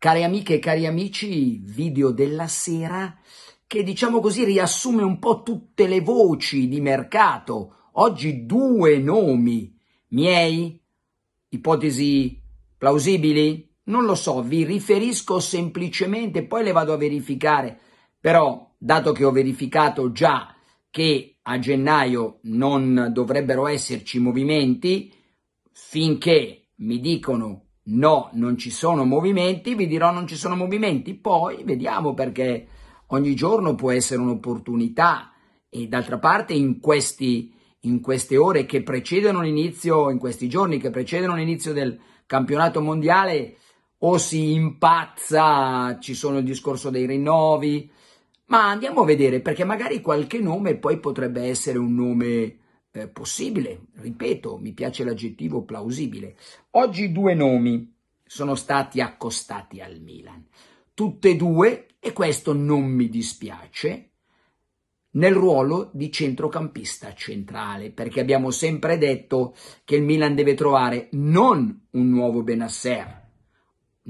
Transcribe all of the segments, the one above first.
Cari amiche e cari amici, video della sera che diciamo così riassume un po' tutte le voci di mercato. Oggi due nomi miei, ipotesi plausibili? Non lo so, vi riferisco semplicemente, poi le vado a verificare. Però, dato che ho verificato già che a gennaio non dovrebbero esserci movimenti, finché mi dicono no, non ci sono movimenti, vi dirò non ci sono movimenti, poi vediamo perché ogni giorno può essere un'opportunità e d'altra parte in, questi, in queste ore che precedono l'inizio, in questi giorni che precedono l'inizio del campionato mondiale o si impazza, ci sono il discorso dei rinnovi, ma andiamo a vedere perché magari qualche nome poi potrebbe essere un nome eh, possibile, ripeto, mi piace l'aggettivo plausibile. Oggi due nomi sono stati accostati al Milan, tutte e due, e questo non mi dispiace, nel ruolo di centrocampista centrale, perché abbiamo sempre detto che il Milan deve trovare non un nuovo Benasser,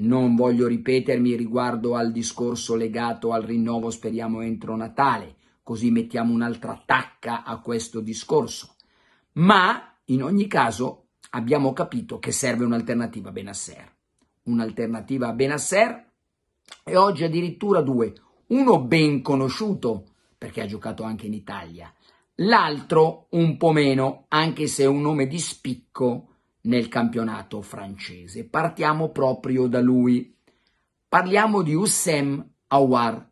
non voglio ripetermi riguardo al discorso legato al rinnovo speriamo entro Natale, così mettiamo un'altra tacca a questo discorso ma in ogni caso abbiamo capito che serve un'alternativa a Benasser. Un'alternativa a Benasser e oggi addirittura due. Uno ben conosciuto, perché ha giocato anche in Italia, l'altro un po' meno, anche se è un nome di spicco nel campionato francese. Partiamo proprio da lui. Parliamo di Ussem Aouar.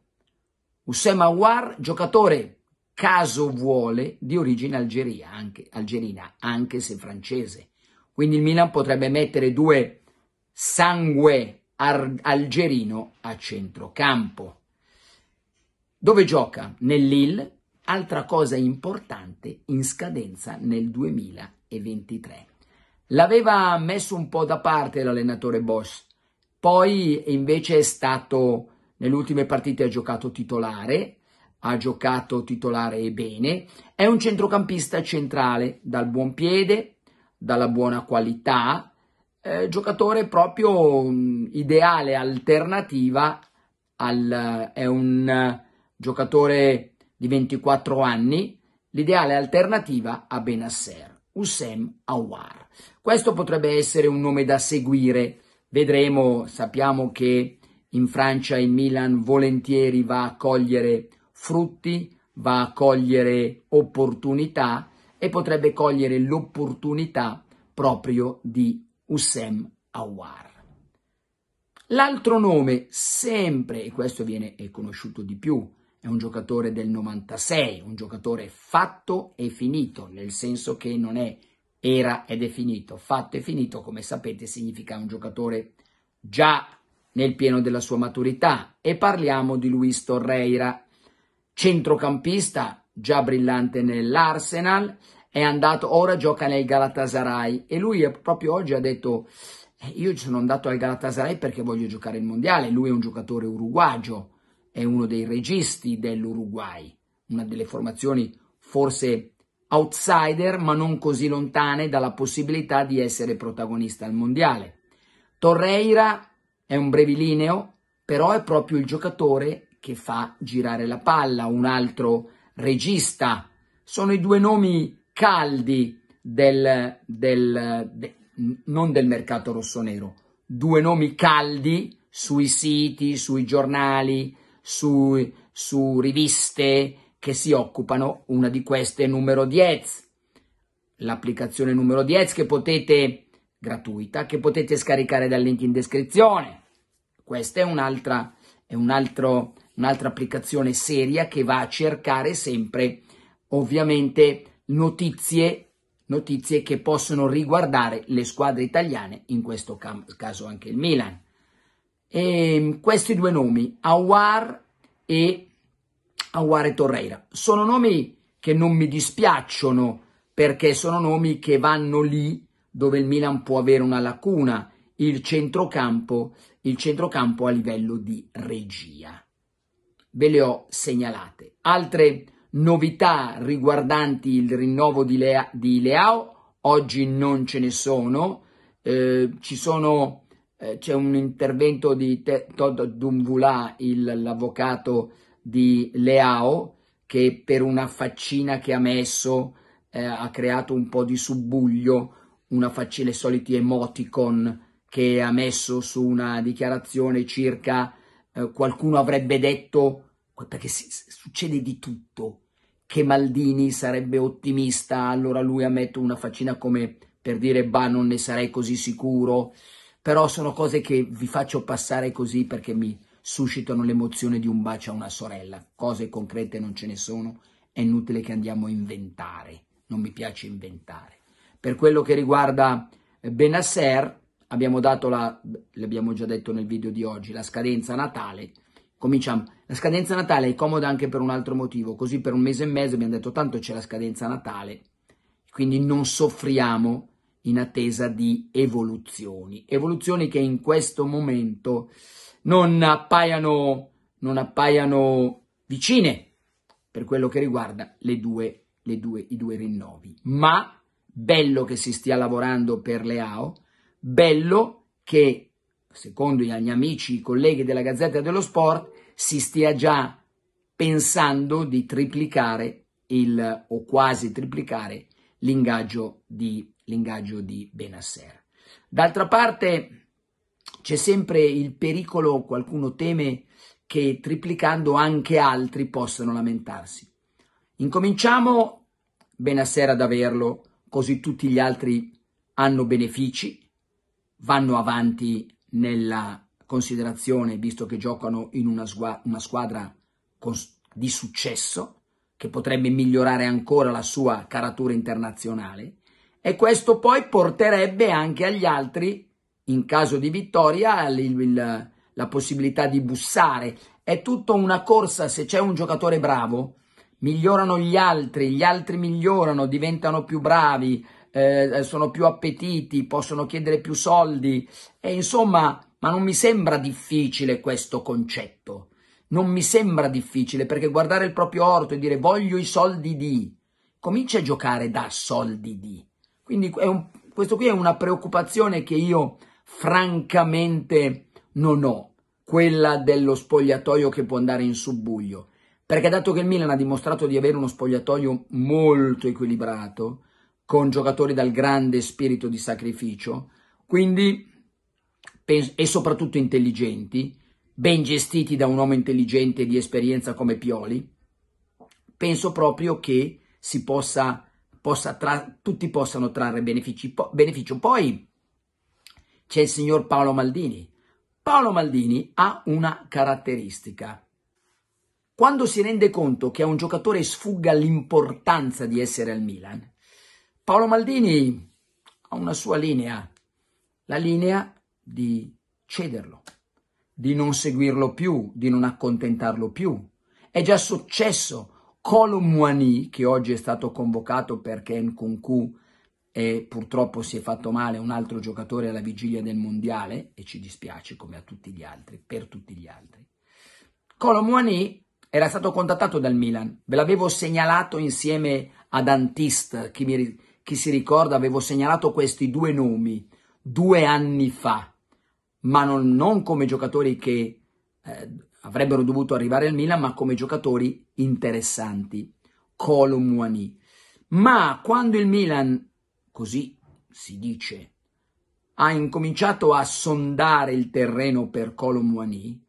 Ussem Aouar, giocatore caso vuole, di origine algeria, anche, algerina, anche se francese. Quindi il Milan potrebbe mettere due sangue algerino a centrocampo. Dove gioca? Nell'Il, altra cosa importante in scadenza nel 2023. L'aveva messo un po' da parte l'allenatore Boss, poi invece è stato, nelle ultime partite ha giocato titolare, ha giocato titolare e bene, è un centrocampista centrale dal buon piede, dalla buona qualità, eh, giocatore proprio um, ideale, alternativa, al, è un uh, giocatore di 24 anni, l'ideale alternativa a Benasser, Usem Awar. Questo potrebbe essere un nome da seguire, vedremo, sappiamo che in Francia il Milan volentieri va a cogliere frutti, va a cogliere opportunità e potrebbe cogliere l'opportunità proprio di Ussem Awar. L'altro nome, sempre, e questo viene eh, conosciuto di più, è un giocatore del 96, un giocatore fatto e finito, nel senso che non è era ed è finito. Fatto e finito, come sapete, significa un giocatore già nel pieno della sua maturità e parliamo di Luis Torreira centrocampista già brillante nell'Arsenal, è andato, ora gioca nel Galatasaray e lui proprio oggi ha detto eh, io sono andato al Galatasaray perché voglio giocare il mondiale, lui è un giocatore uruguagio, è uno dei registi dell'Uruguay, una delle formazioni forse outsider ma non così lontane dalla possibilità di essere protagonista al mondiale. Torreira è un brevilineo, però è proprio il giocatore che fa girare la palla, un altro regista. Sono i due nomi caldi del, del de, non del mercato rossonero, due nomi caldi sui siti, sui giornali, su, su riviste che si occupano. Una di queste è numero 10, l'applicazione numero 10 che potete gratuita che potete scaricare dal link in descrizione. Questa è un'altra è un altro un'altra applicazione seria che va a cercare sempre ovviamente notizie, notizie che possono riguardare le squadre italiane, in questo caso anche il Milan. E ehm, questi due nomi, Awar e, Awar e Torreira, sono nomi che non mi dispiacciono perché sono nomi che vanno lì dove il Milan può avere una lacuna, il centrocampo, il centrocampo a livello di regia ve le ho segnalate. Altre novità riguardanti il rinnovo di, Lea, di Leao, oggi non ce ne sono, eh, ci sono eh, c'è un intervento di Te- Todd Dumvula, l'avvocato di Leao, che per una faccina che ha messo eh, ha creato un po' di subbuglio, una faccina, i soliti emoticon che ha messo su una dichiarazione circa eh, qualcuno avrebbe detto perché si, succede di tutto, che Maldini sarebbe ottimista, allora lui ha messo una faccina come per dire, bah, non ne sarei così sicuro, però sono cose che vi faccio passare così perché mi suscitano l'emozione di un bacio a una sorella, cose concrete non ce ne sono, è inutile che andiamo a inventare, non mi piace inventare. Per quello che riguarda Benasser, abbiamo dato la, l'abbiamo già detto nel video di oggi, la scadenza natale, cominciamo, la scadenza Natale è comoda anche per un altro motivo, così per un mese e mezzo abbiamo detto tanto c'è la scadenza Natale, quindi non soffriamo in attesa di evoluzioni, evoluzioni che in questo momento non appaiano, non appaiano vicine per quello che riguarda le due, le due, i due rinnovi. Ma bello che si stia lavorando per le AO, bello che, secondo gli amici, i colleghi della Gazzetta dello Sport, si stia già pensando di triplicare il, o quasi triplicare l'ingaggio di, l'ingaggio di Benasser. D'altra parte c'è sempre il pericolo, qualcuno teme, che triplicando anche altri possano lamentarsi. Incominciamo Benasser ad averlo, così tutti gli altri hanno benefici, vanno avanti nella considerazione, visto che giocano in una, una squadra con, di successo, che potrebbe migliorare ancora la sua caratura internazionale, e questo poi porterebbe anche agli altri, in caso di vittoria, il, il, la possibilità di bussare. È tutta una corsa, se c'è un giocatore bravo, migliorano gli altri, gli altri migliorano, diventano più bravi, eh, sono più appetiti, possono chiedere più soldi e insomma ma non mi sembra difficile questo concetto. Non mi sembra difficile perché guardare il proprio orto e dire voglio i soldi di, comincia a giocare da soldi di. Quindi un, questo qui è una preoccupazione che io francamente non ho, quella dello spogliatoio che può andare in subbuglio. Perché dato che il Milan ha dimostrato di avere uno spogliatoio molto equilibrato, con giocatori dal grande spirito di sacrificio, quindi e soprattutto intelligenti, ben gestiti da un uomo intelligente e di esperienza come Pioli, penso proprio che si possa, possa tra, tutti possano trarre benefici, po, beneficio. Poi c'è il signor Paolo Maldini. Paolo Maldini ha una caratteristica. Quando si rende conto che a un giocatore sfugga l'importanza di essere al Milan, Paolo Maldini ha una sua linea, la linea di cederlo, di non seguirlo più, di non accontentarlo più. È già successo. Colomwani, che oggi è stato convocato perché Nkunku e purtroppo si è fatto male un altro giocatore alla vigilia del mondiale, e ci dispiace come a tutti gli altri, per tutti gli altri. Colomwani era stato contattato dal Milan, ve l'avevo segnalato insieme ad Antist, chi, mi, chi si ricorda avevo segnalato questi due nomi due anni fa, ma non, non come giocatori che eh, avrebbero dovuto arrivare al Milan, ma come giocatori interessanti. Colomwani. Ma quando il Milan, così si dice, ha incominciato a sondare il terreno per Colomwani,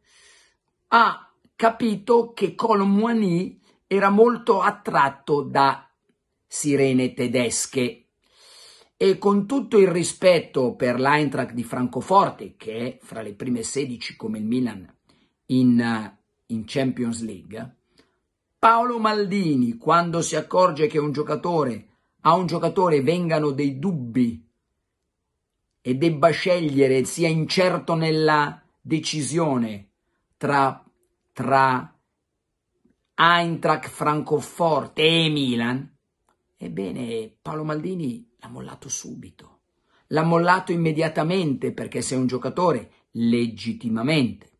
ha capito che Colomwani era molto attratto da sirene tedesche e con tutto il rispetto per l'Eintracht di Francoforte, che è fra le prime 16 come il Milan in, eh, in Champions League, Paolo Maldini, quando si accorge che un giocatore, a un giocatore vengano dei dubbi e debba scegliere, sia incerto nella decisione tra, tra Eintracht Francoforte e Milan, ebbene Paolo Maldini l'ha mollato subito, l'ha mollato immediatamente perché se un giocatore legittimamente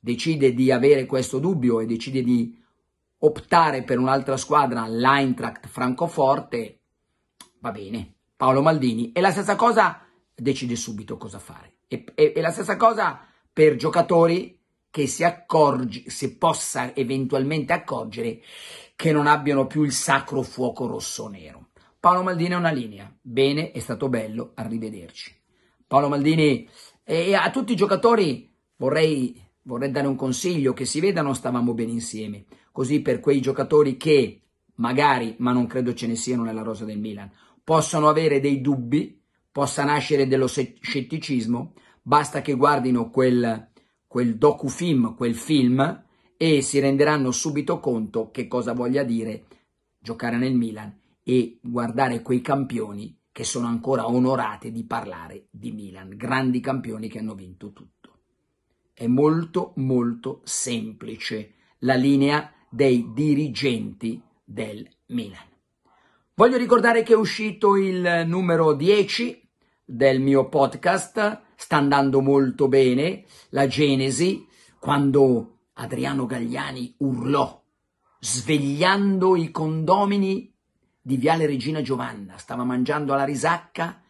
decide di avere questo dubbio e decide di optare per un'altra squadra, l'Eintracht Francoforte, va bene, Paolo Maldini. E la stessa cosa decide subito cosa fare. E, e, e la stessa cosa per giocatori che si, accorgi, si possa eventualmente accorgere che non abbiano più il sacro fuoco rosso-nero. Paolo Maldini è una linea. Bene, è stato bello, arrivederci. Paolo Maldini e a tutti i giocatori vorrei, vorrei dare un consiglio che si vedano stavamo bene insieme, così per quei giocatori che magari, ma non credo ce ne siano nella rosa del Milan, possono avere dei dubbi, possa nascere dello scetticismo, basta che guardino quel, quel docufilm, quel film e si renderanno subito conto che cosa voglia dire giocare nel Milan e guardare quei campioni che sono ancora onorati di parlare di Milan, grandi campioni che hanno vinto tutto. È molto molto semplice la linea dei dirigenti del Milan. Voglio ricordare che è uscito il numero 10 del mio podcast, sta andando molto bene, la Genesi, quando Adriano Gagliani urlò, svegliando i condomini di Viale Regina Giovanna, stava mangiando alla risacca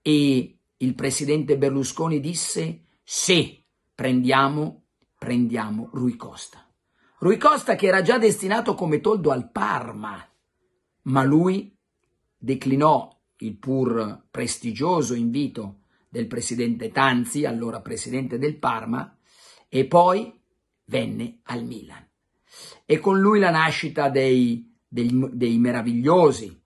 e il presidente Berlusconi disse sì, prendiamo, prendiamo Rui Costa. Rui Costa che era già destinato come toldo al Parma, ma lui declinò il pur prestigioso invito del presidente Tanzi, allora presidente del Parma, e poi venne al Milan. E con lui la nascita dei dei, dei meravigliosi,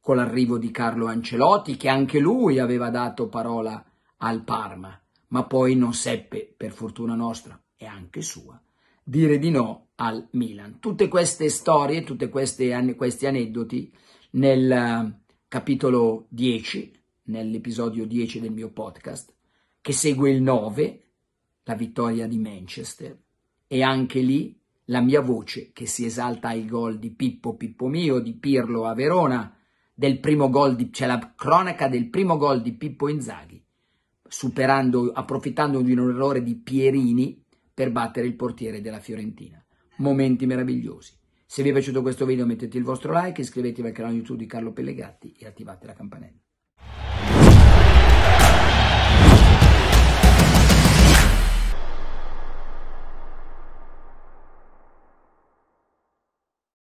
con l'arrivo di Carlo Ancelotti, che anche lui aveva dato parola al Parma, ma poi non seppe, per fortuna nostra e anche sua, dire di no al Milan. Tutte queste storie, tutti questi aneddoti nel eh, capitolo 10, nell'episodio 10 del mio podcast, che segue il 9, la vittoria di Manchester, e anche lì la mia voce che si esalta ai gol di Pippo Pippo mio, di Pirlo a Verona, del primo gol di, c'è la cronaca del primo gol di Pippo Inzaghi, superando, approfittando di un errore di Pierini per battere il portiere della Fiorentina. Momenti meravigliosi. Se vi è piaciuto questo video mettete il vostro like, iscrivetevi al canale YouTube di Carlo Pellegatti e attivate la campanella.